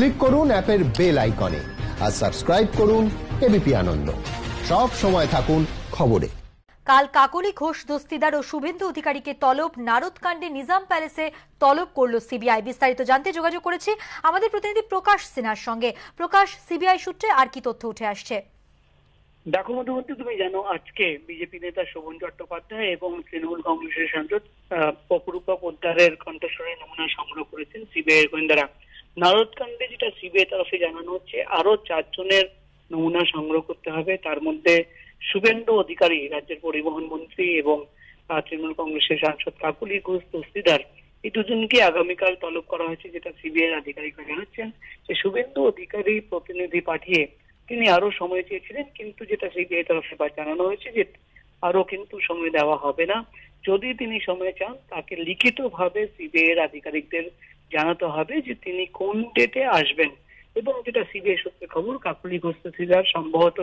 click করুন অ্যাপের bell আইকনে আর সাবস্ক্রাইব করুন এবিপি আনন্দ সব সময় থাকুন খবরে কাল কাকলি ঘোষ দস্তিদার ও শুভেন্দু অধিকারীকে তলব নারদকাণ্ডে নিজাম প্যালেসে তলব করল সিবিআই বিস্তারিত জানতে যোগাযোগ করেছি আমাদের প্রতিনিধি প্রকাশ সিনহার সঙ্গে প্রকাশ সিবিআই সূত্রে আর কি তথ্য উঠে আসছে দেখো মধ্যবর্তী তুমি জানো আজকে বিজেপি নেতা শোভন চট্টোপাধ্যায় এবং তৃণমূল কংগ্রেসের সাংসদ অপরূপা পোদ্দারের কণ্ঠস্বরের নমুনা সংগ্রহ করেছেন সিবিআই গোয়েন্দারা নারদকাণ্ডে যেটা সিবিআই তরফে জানানো হচ্ছে আরো চারজনের নমুনা সংগ্রহ করতে হবে তার মধ্যে শুভেন্দু অধিকারী রাজ্যের পরিবহন মন্ত্রী এবং তৃণমূল কংগ্রেসের সাংসদ কাকুলি ঘোষ দস্তিদার এই দুজনকে আগামীকাল তলব করা হয়েছে যেটা সিবিআই আধিকারিকরা জানাচ্ছেন যে শুভেন্দু অধিকারী প্রতিনিধি পাঠিয়ে তিনি আরো সময় চেয়েছিলেন কিন্তু যেটা সিবিআই তরফে জানানো হয়েছে যে আরো কিন্তু সময় দেওয়া হবে না যদি তিনি সময় চান তাকে লিখিতভাবে সিবিআই আধিকারিকদের জানাতে হবে যে তিনি কোন ডেটে আসবেন এবং যেটা সিবিআই সূত্রে খবর কাকুলি ঘোষার সম্ভবত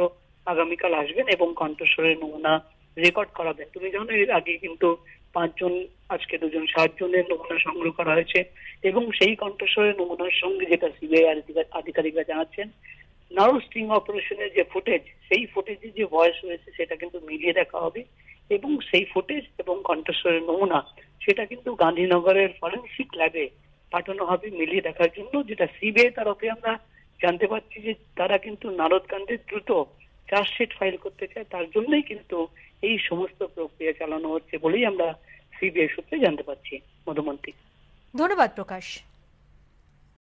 আগামীকাল আসবেন এবং কণ্ঠস্বরের নমুনা রেকর্ড করাবেন তুমি জানো এর আগে কিন্তু পাঁচজন আজকে দুজন সাতজনের নমুনা সংগ্রহ করা হয়েছে এবং সেই কণ্ঠস্বরের নমুনার সঙ্গে যেটা সিবিআই আধিকারিকরা জানাচ্ছেন নাও স্ট্রিং অপারেশনের যে ফুটেজ সেই ফুটেজে যে ভয়েস রয়েছে সেটা কিন্তু মিলিয়ে দেখা হবে এবং সেই ফুটেজ এবং কণ্ঠস্বরের নমুনা সেটা কিন্তু গান্ধীনগরের ফরেন্সিক ল্যাবে পাঠানো হবে মিলিয়ে দেখার জন্য যেটা সিবিআই তরফে আমরা জানতে পারছি যে তারা কিন্তু নারদকান্ডে দ্রুত চার্জশিট ফাইল করতে চায় তার জন্যই কিন্তু এই সমস্ত প্রক্রিয়া চালানো হচ্ছে বলেই আমরা সিবিআই সূত্রে জানতে পারছি মধুমন্তী ধন্যবাদ প্রকাশ